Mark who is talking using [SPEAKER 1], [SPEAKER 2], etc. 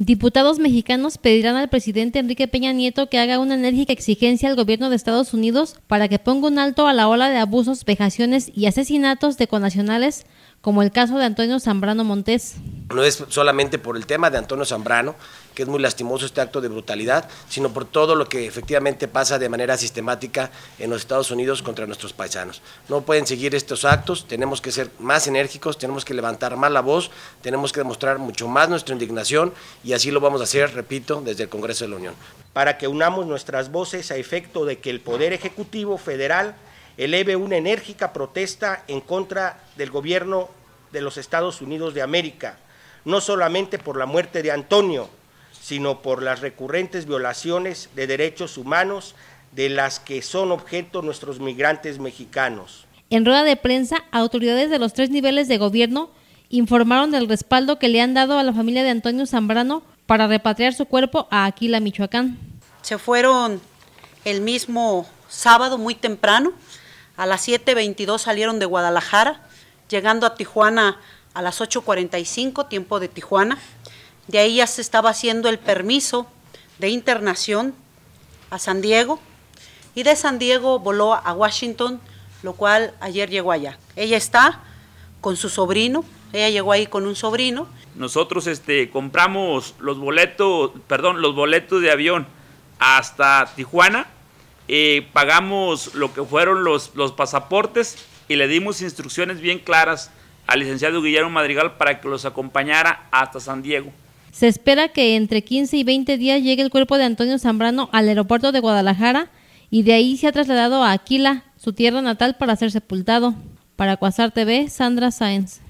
[SPEAKER 1] Diputados mexicanos pedirán al presidente Enrique Peña Nieto que haga una enérgica exigencia al gobierno de Estados Unidos para que ponga un alto a la ola de abusos, vejaciones y asesinatos de conacionales, como el caso de Antonio Zambrano Montes
[SPEAKER 2] no es solamente por el tema de Antonio Zambrano, que es muy lastimoso este acto de brutalidad, sino por todo lo que efectivamente pasa de manera sistemática en los Estados Unidos contra nuestros paisanos. No pueden seguir estos actos, tenemos que ser más enérgicos, tenemos que levantar más la voz, tenemos que demostrar mucho
[SPEAKER 3] más nuestra indignación y así lo vamos a hacer, repito, desde el Congreso de la Unión. Para que unamos nuestras voces a efecto de que el Poder Ejecutivo Federal eleve una enérgica protesta en contra del gobierno de los Estados Unidos de América no solamente por la muerte de Antonio, sino por las recurrentes violaciones de derechos humanos de las que son objeto nuestros migrantes mexicanos.
[SPEAKER 1] En rueda de prensa, autoridades de los tres niveles de gobierno informaron del respaldo que le han dado a la familia de Antonio Zambrano para repatriar su cuerpo a Aquila, Michoacán.
[SPEAKER 4] Se fueron el mismo sábado muy temprano, a las 7.22 salieron de Guadalajara, llegando a Tijuana a las 8.45, tiempo de Tijuana. De ahí ya se estaba haciendo el permiso de internación a San Diego y de San Diego voló a Washington, lo cual ayer llegó allá. Ella está con su sobrino, ella llegó ahí con un sobrino.
[SPEAKER 5] Nosotros este, compramos los boletos, perdón, los boletos de avión hasta Tijuana, eh, pagamos lo que fueron los, los pasaportes y le dimos instrucciones bien claras al licenciado Guillermo Madrigal para que los acompañara hasta San Diego.
[SPEAKER 1] Se espera que entre 15 y 20 días llegue el cuerpo de Antonio Zambrano al aeropuerto de Guadalajara y de ahí se ha trasladado a Aquila, su tierra natal, para ser sepultado. Para Cuasar TV, Sandra Sáenz.